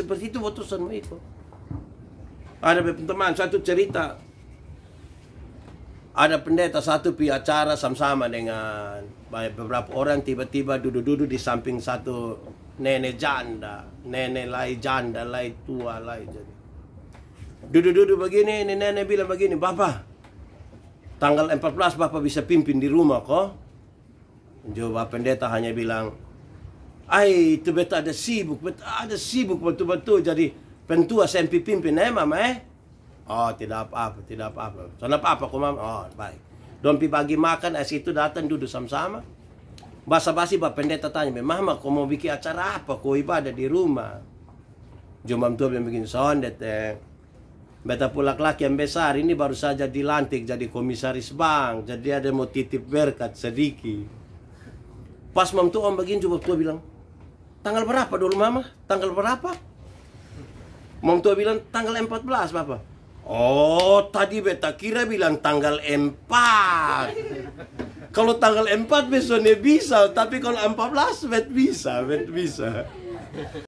seperti itu putusanmu itu. Ada teman satu cerita. Ada pendeta satu pi acara sama-sama dengan beberapa orang tiba-tiba duduk-duduk di samping satu nenek janda, nenek lain janda, lain tua, lain jadi. Ya. Duduk-duduk begini, nenek bilang begini, Bapak, tanggal 14 Bapak bisa pimpin di rumah kok. Jawab pendeta hanya bilang, Ai tu beta ada sibuk, beta ada sibuk betul-betul jadi pentua SMP pimpin eh mama eh. Oh tidak apa-apa, tidak apa-apa. So apa-apa ku mama. Oh baik. Dompi bagi makan, es eh, itu datang duduk sama-sama. Basa-basi Bapak Pendeta tanya, Mama kau mau bikin acara apa kau ibadah di rumah? Jumam tua yang bikin sondet eh. Beta pula laki yang besar ini baru saja dilantik jadi komisaris bank. Jadi ada mau titip berkat sedikit. Pas mam tu om begini jumam tua bilang, Tanggal berapa dulu mama? Tanggal berapa? Mong tua bilang tanggal 14 bapak. Oh, tadi beta kira bilang tanggal 4. Kalau tanggal 4 besoknya bisa, tapi kalau 14 bet bisa, bet bisa.